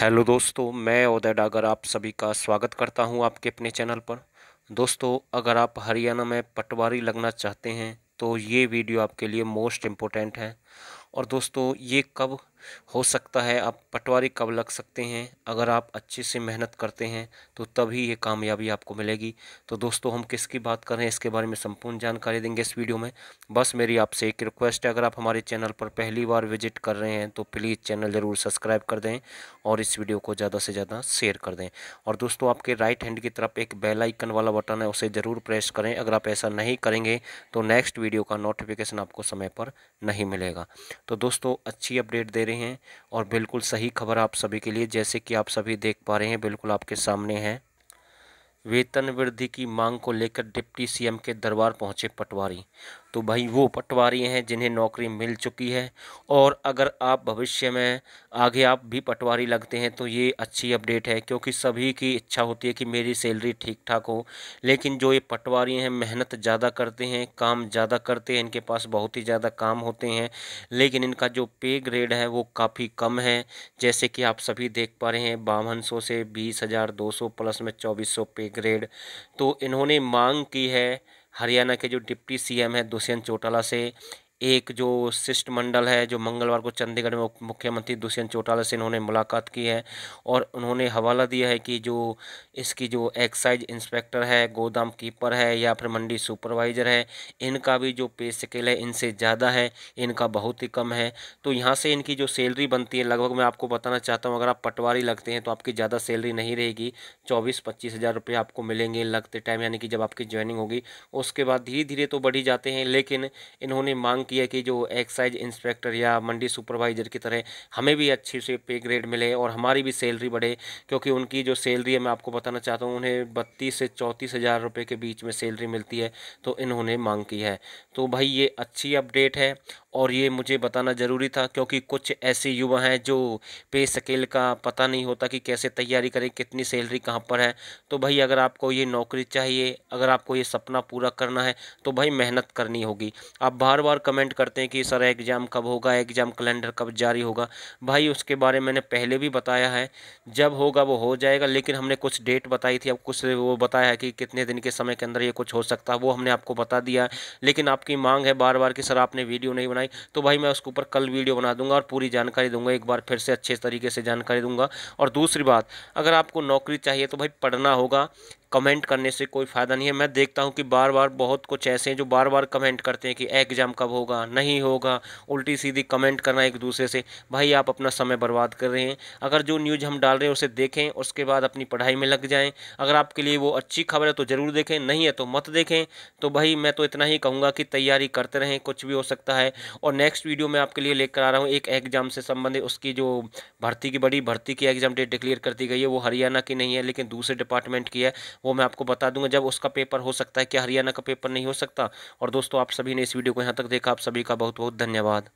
hello दोस्तों मैं उदय डागर आप सभी का स्वागत करता हूं आपके अपने चैनल पर दोस्तों अगर आप हरियाणा में पटवारी लगना चाहते हैं तो ये वीडियो आपके लिए मोस्ट इम्पोर्टेंट है और दोस्तों ये कब हो सकता है आप पटवारी कब लग सकते हैं अगर आप अच्छे से मेहनत करते हैं तो तभी ये कामयाबी आपको मिलेगी तो दोस्तों हम किसकी बात कर रहे हैं इसके बारे में संपूर्ण जानकारी देंगे इस वीडियो में बस मेरी आपसे एक रिक्वेस्ट है अगर आप हमारे चैनल पर पहली बार विजिट कर रहे हैं तो प्लीज़ चैनल ज़रूर सब्सक्राइब कर दें और इस वीडियो को ज़्यादा से ज़्यादा शेयर कर दें और दोस्तों आपके राइट हैंड की तरफ एक बेलाइकन वाला बटन है उसे ज़रूर प्रेस करें अगर आप ऐसा नहीं करेंगे तो नेक्स्ट वीडियो का नोटिफिकेशन आपको समय पर नहीं मिलेगा तो दोस्तों अच्छी अपडेट दे रहे हैं और बिल्कुल सही खबर आप सभी के लिए जैसे कि आप सभी देख पा रहे हैं बिल्कुल आपके सामने है वेतन वृद्धि की मांग को लेकर डिप्टी सीएम के दरबार पहुंचे पटवारी तो भाई वो पटवारी हैं जिन्हें नौकरी मिल चुकी है और अगर आप भविष्य में आगे आप भी पटवारी लगते हैं तो ये अच्छी अपडेट है क्योंकि सभी की इच्छा होती है कि मेरी सैलरी ठीक ठाक हो लेकिन जो ये पटवारी हैं मेहनत ज़्यादा करते हैं काम ज़्यादा करते हैं इनके पास बहुत ही ज़्यादा काम होते हैं लेकिन इनका जो पे ग्रेड है वो काफ़ी कम है जैसे कि आप सभी देख पा रहे हैं बावन सौ से बीस हज़ार दो सौ प्लस में चौबीस सौ पे ग्रेड तो इन्होंने मांग की है हरियाणा के जो डिप्टी सीएम हैं दुष्यंत चौटाला से एक जो शिष्टमंडल है जो मंगलवार को चंडीगढ़ में मुख्यमंत्री दुष्यंत चौटाला से इन्होंने मुलाकात की है और उन्होंने हवाला दिया है कि जो इसकी जो एक्साइज इंस्पेक्टर है गोदाम कीपर है या फिर मंडी सुपरवाइज़र है इनका भी जो पे स्केल है इनसे ज़्यादा है इनका बहुत ही कम है तो यहाँ से इनकी जो सैलरी बनती है लगभग मैं आपको बताना चाहता हूँ अगर आप पटवारी लगते हैं तो आपकी ज़्यादा सैलरी नहीं रहेगी चौबीस पच्चीस हज़ार रुपये आपको मिलेंगे लगते टाइम यानी कि जब आपकी ज्वाइनिंग होगी उसके बाद धीरे धीरे तो बढ़ी जाते हैं लेकिन इन्होंने मांग होती है कि जो एक्साइज इंस्पेक्टर या मंडी सुपरवाइज़र की तरह हमें भी अच्छी से पे ग्रेड मिले और हमारी भी सैलरी बढ़े क्योंकि उनकी जो सैलरी है मैं आपको बताना चाहता हूँ उन्हें बत्तीस से चौंतीस हज़ार रुपये के बीच में सैलरी मिलती है तो इन्होंने मांग की है तो भाई ये अच्छी अपडेट है और ये मुझे बताना ज़रूरी था क्योंकि कुछ ऐसे युवा हैं जो पे स्केल का पता नहीं होता कि कैसे तैयारी करें कितनी सैलरी कहाँ पर है तो भाई अगर आपको ये नौकरी चाहिए अगर आपको ये सपना पूरा करना है तो भाई मेहनत करनी होगी आप बार बार कमेंट करते हैं कि सर एग्ज़ाम कब होगा एग्ज़ाम कैलेंडर कब जारी होगा भाई उसके बारे में मैंने पहले भी बताया है जब होगा वो हो जाएगा लेकिन हमने कुछ डेट बताई थी अब कुछ वो बताया है कि कितने दिन के समय के अंदर ये कुछ हो सकता है वो हमने आपको बता दिया लेकिन आपकी मांग है बार बार कि सर आपने वीडियो नहीं बनाई भाई तो भाई मैं उसके ऊपर कल वीडियो बना दूंगा और पूरी जानकारी दूंगा एक बार फिर से अच्छे तरीके से जानकारी दूंगा और दूसरी बात अगर आपको नौकरी चाहिए तो भाई पढ़ना होगा कमेंट करने से कोई फ़ायदा नहीं है मैं देखता हूँ कि बार बार बहुत कुछ ऐसे हैं जो बार बार कमेंट करते हैं कि एग्ज़ाम कब होगा नहीं होगा उल्टी सीधी कमेंट करना एक दूसरे से भाई आप अपना समय बर्बाद कर रहे हैं अगर जो न्यूज़ हम डाल रहे हैं उसे देखें उसके बाद अपनी पढ़ाई में लग जाएं अगर आपके लिए वो अच्छी खबर है तो ज़रूर देखें नहीं है तो मत देखें तो भाई मैं तो इतना ही कहूँगा कि तैयारी करते रहें कुछ भी हो सकता है और नेक्स्ट वीडियो मैं आपके लिए लेकर आ रहा हूँ एक एग्जाम से संबंधित उसकी जो भर्ती की बड़ी भर्ती की एग्जाम डेट डिक्लेयर कर दी गई है वो हरियाणा की नहीं है लेकिन दूसरे डिपार्टमेंट की है वो मैं आपको बता दूंगा जब उसका पेपर हो सकता है क्या हरियाणा का पेपर नहीं हो सकता और दोस्तों आप सभी ने इस वीडियो को यहाँ तक देखा आप सभी का बहुत बहुत धन्यवाद